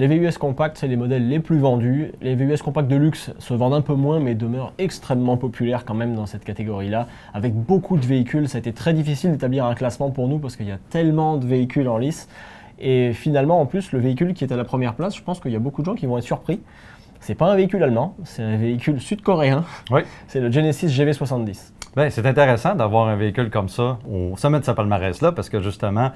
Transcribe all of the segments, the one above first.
Les VUS compacts, c'est les modèles les plus vendus. Les VUS compacts de luxe se vendent un peu moins, mais demeurent extrêmement populaires quand même dans cette catégorie-là. Avec beaucoup de véhicules, ça a été très difficile d'établir un classement pour nous parce qu'il y a tellement de véhicules en lice. Et finalement, en plus, le véhicule qui est à la première place, je pense qu'il y a beaucoup de gens qui vont être surpris. C'est pas un véhicule allemand, c'est un véhicule sud-coréen. C'est le Genesis GV70. Ben, c'est intéressant d'avoir un véhicule comme ça au sommet de sa palmarès-là parce que justement,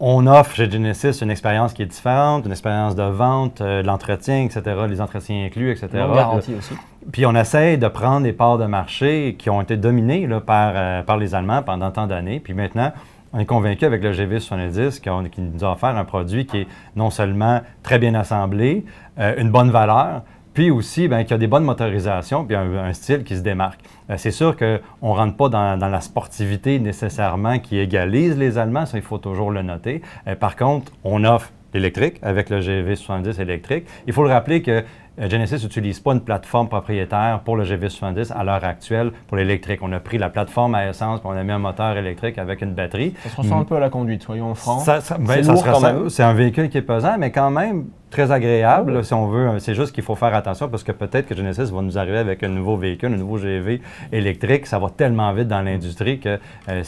on offre chez Genesis une expérience qui est différente, une expérience de vente, euh, l'entretien, etc., les entretiens inclus, etc. garantie aussi. Puis on essaie de prendre des parts de marché qui ont été dominées euh, par, les Allemands pendant tant d'années. Puis maintenant, on est convaincu avec le GV70 qui nous a offert un produit qui est non seulement très bien assemblé, euh, une bonne valeur, puis aussi bien, qu'il y a des bonnes motorisations, puis un, style qui se démarque. Euh, c'est sûr qu'on ne rentre pas dans, la sportivité nécessairement qui égalise les Allemands, ça il faut toujours le noter. Euh, par contre, on offre l'électrique avec le GV70 électrique. Il faut le rappeler que euh, Genesis n'utilise pas une plateforme propriétaire pour le GV70 à l'heure actuelle pour l'électrique. On a pris la plateforme à essence, puis on a mis un moteur électrique avec une batterie. Ça se ressemble un peu à la conduite, soyons francs. Ça, ça, ben, c'est un véhicule qui est pesant, mais quand même, très agréable, si on veut. C'est juste qu'il faut faire attention parce que peut-être que Genesis va nous arriver avec un nouveau véhicule, un nouveau GV électrique. Ça va tellement vite dans l'industrie que euh,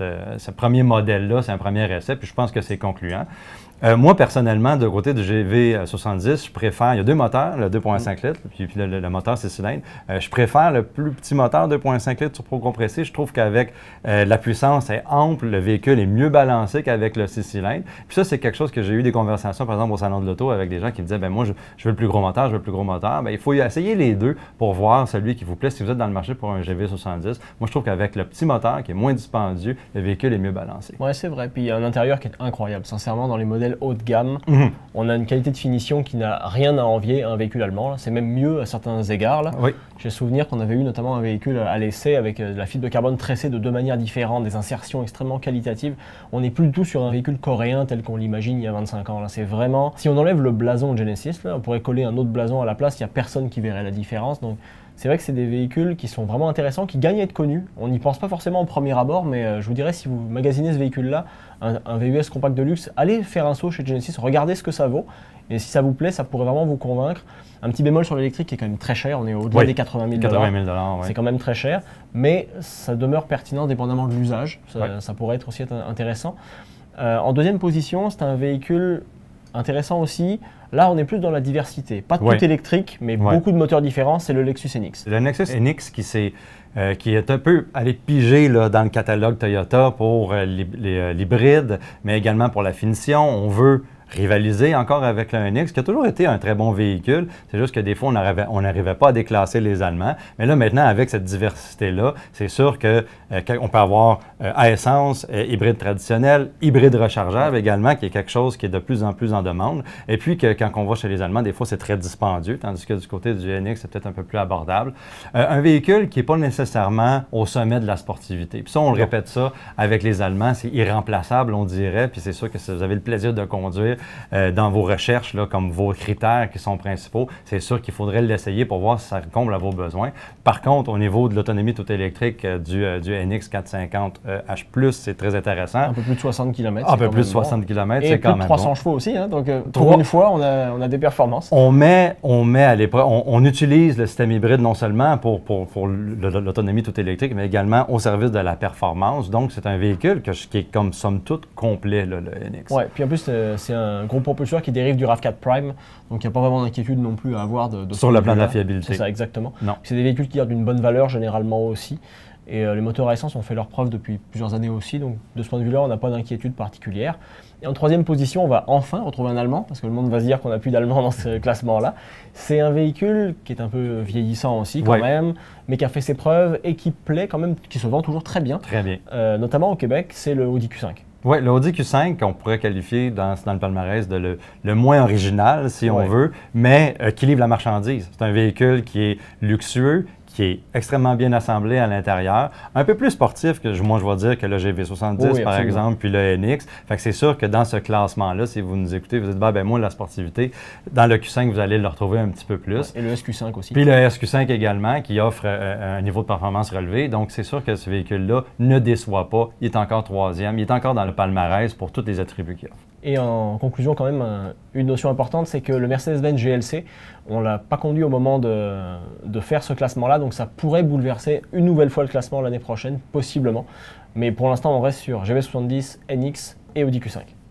euh, ce premier modèle-là, c'est un premier essai, puis je pense que c'est concluant. Euh, moi, personnellement, de côté du GV70, je préfère. Il y a deux moteurs, le 2,5 mm-hmm. litres, puis, le, moteur 6 cylindres. je préfère le plus petit moteur 2,5 litres turbo-compressé. Je trouve qu'avec la puissance est ample, le véhicule est mieux balancé qu'avec le 6 cylindres. Puis ça, c'est quelque chose que j'ai eu des conversations, par exemple, au Salon de avec des gens qui me disaient, ben moi, je, veux le plus gros moteur, je veux le plus gros moteur. mais ben, il faut essayer les deux pour voir celui qui vous plaît. Si vous êtes dans le marché pour un GV70, moi, je trouve qu'avec le petit moteur qui est moins dispendieux, le véhicule est mieux balancé. Oui, c'est vrai. Puis il y a un intérieur qui est incroyable. Sincèrement, dans les modèles haut de gamme, mhm. on a une qualité de finition qui n'a rien à envier à un véhicule allemand. C'est même mieux à certains égards. Là. Oui. J'ai souvenir qu'on avait eu notamment un véhicule à l'essai avec euh, la fibre de carbone tressée de deux manières différentes, des insertions extrêmement qualitatives. On n'est plus du tout sur un véhicule coréen tel qu'on l'imagine il y a 25 ans. Là, c'est vraiment, si on enlève le blason Genesis, on pourrait coller un autre blason à la place, il n'y a personne qui verrait la différence. Donc c'est vrai que c'est des véhicules qui sont vraiment intéressants, qui gagnent à être connus. On n'y pense pas forcément au premier abord, mais euh, je vous dirais, si vous magasinez ce véhicule-là, un, VUS compact de luxe, allez faire un saut chez Genesis, regardez ce que ça vaut. Et si ça vous plaît, ça pourrait vraiment vous convaincre. Un petit bémol sur l'électrique qui est quand même très cher, on est au-delà des 80 000 dollars. C'est quand même très cher, mais ça demeure pertinent dépendamment de l'usage. Ça, pourrait être aussi intéressant. Euh, en deuxième position, c'est un véhicule Intéressant aussi, là on est plus dans la diversité. Pas tout électrique, mais beaucoup de moteurs différents, c'est le Lexus NX. Le Lexus NX qui, est, euh, qui est un peu allé piger dans le catalogue Toyota pour euh, les euh, l'hybride, mais également pour la finition. On veut rivaliser encore avec le NX, qui a toujours été un très bon véhicule. C'est juste que des fois, on n'arrivait pas à déclasser les Allemands. Mais là, maintenant, avec cette diversité-là, c'est sûr qu'on euh, peut avoir euh, à essence, euh, hybride traditionnel, hybride rechargeable également, qui est quelque chose qui est de plus en plus en demande. Et puis, que, quand on va chez les Allemands, des fois, c'est très dispendieux, tandis que du côté du NX, c'est peut-être un peu plus abordable. un véhicule qui n'est pas nécessairement au sommet de la sportivité. Puis ça, on le répète ça avec les Allemands, c'est irremplaçable, on dirait. Puis c'est sûr que si vous avez le plaisir de conduire, euh, dans vos recherches, là, comme vos critères qui sont principaux, c'est sûr qu'il faudrait l'essayer pour voir si ça comble à vos besoins. Par contre, au niveau de l'autonomie tout électrique euh, du, euh, du NX450H+, c'est très intéressant. Un peu plus de 60 km. Un peu plus de 60 km, c'est quand même 300 chevaux aussi, hein, donc pour une fois, on a, on a, des performances. On met, on met à l'épreuve, on, utilise le système hybride non seulement pour, pour, l'autonomie tout électrique, mais également au service de la performance. Donc, c'est un véhicule que, qui est comme somme toute complet, le NX. Oui, puis en plus, c'est un un gros propulseur qui dérive du RAV4 Prime. Donc il n'y a pas vraiment d'inquiétude non plus à avoir de, sur la plan de la fiabilité. C'est ça, exactement. C'est des véhicules qui ont d'une bonne valeur généralement aussi. Et euh, les moteurs à essence ont fait leur preuve depuis plusieurs années aussi, donc de ce point de vue-là, on n'a pas d'inquiétude particulière. Et en troisième position, on va enfin retrouver un Allemand, parce que le monde va se dire qu'on n'a plus d'Allemand dans ce classement-là. C'est un véhicule qui est un peu vieillissant aussi quand même, mais qui a fait ses preuves et qui plaît quand même, qui se vend toujours très bien. Très bien. Euh, notamment au Québec, c'est le Audi Q5. Oui, l'Audi Q5, on pourrait qualifier dans, dans le palmarès de le, moins original, si on veut, mais euh, qui livre la marchandise. C'est un véhicule qui est luxueux, qui est extrêmement bien assemblé à l'intérieur, un peu plus sportif que moi je vais dire que le GV70 par exemple, puis le NX. Fait que c'est sûr que dans ce classement-là, si vous nous écoutez, vous êtes ben, ben moi la sportivité, dans le Q5 vous allez le retrouver un petit peu plus. Et le SQ5 aussi. Puis le SQ5 également qui offre euh, euh, un niveau de performance relevé. Donc c'est sûr que ce véhicule-là ne déçoit pas. Il est encore troisième, il est encore dans le palmarès pour tous les attributs qu'il offre. Et en conclusion, quand même, une notion importante, c'est que le Mercedes-Benz GLC, on ne l'a pas conduit au moment de, de faire ce classement-là, donc ça pourrait bouleverser une nouvelle fois le classement l'année prochaine, possiblement. Mais pour l'instant, on reste sur GV70, NX et Audi Q5.